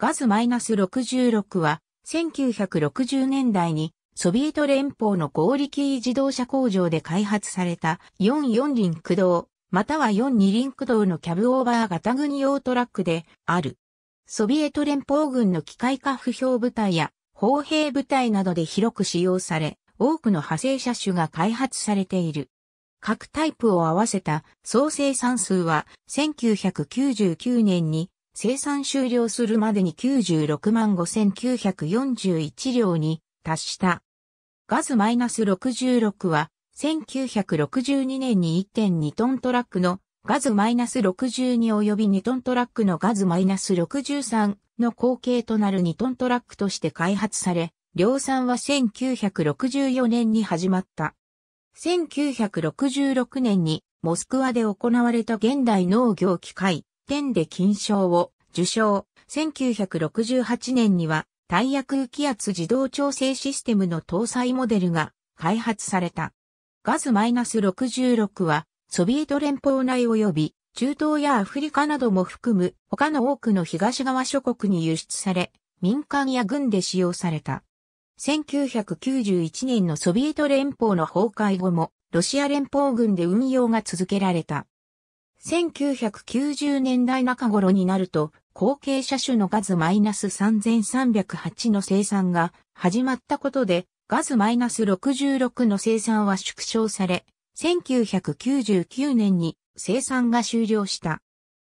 ガズ -66 は1960年代にソビエト連邦の合ーリキー自動車工場で開発された44輪駆動、または42輪駆動のキャブオーバー型軍用トラックである。ソビエト連邦軍の機械化不評部隊や砲兵部隊などで広く使用され、多くの派生車種が開発されている。各タイプを合わせた総生産数は1999年に生産終了するまでに96万5941両に達した。ガズ -66 は1962年に1.2トントラックのガズ -62 及び2トントラックのガズ -63 の後継となる2トントラックとして開発され、量産は1964年に始まった。1966年にモスクワで行われた現代農業機械点で金賞を受賞。1968年には、大役空気圧自動調整システムの搭載モデルが開発された。ガズ -66 は、ソビエト連邦内及び、中東やアフリカなども含む他の多くの東側諸国に輸出され、民間や軍で使用された。1991年のソビエト連邦の崩壊後も、ロシア連邦軍で運用が続けられた。1990年代中頃になると、後継車種のガズ -3308 の生産が始まったことで、ガズ -66 の生産は縮小され、1999年に生産が終了した。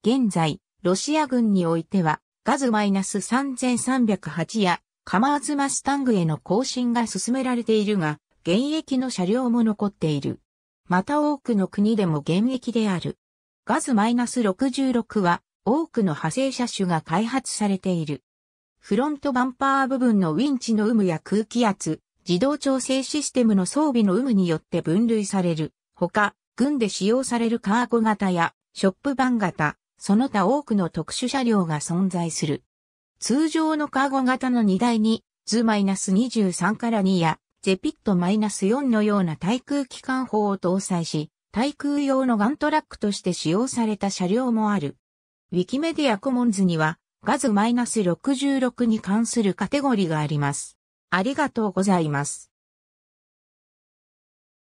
現在、ロシア軍においては、ガズ -3308 やカマーズマスタングへの更新が進められているが、現役の車両も残っている。また多くの国でも現役である。ガズ -66 は多くの派生車種が開発されている。フロントバンパー部分のウィンチの有無や空気圧、自動調整システムの装備の有無によって分類される。ほか、軍で使用されるカーゴ型やショップバン型、その他多くの特殊車両が存在する。通常のカーゴ型の荷台に、ズ -23 から2や、ゼピット -4 のような対空機関砲を搭載し、対空用のガントラックとして使用された車両もある。ウィキメディアコモンズには、ガズ -66 に関するカテゴリーがあります。ありがとうございます。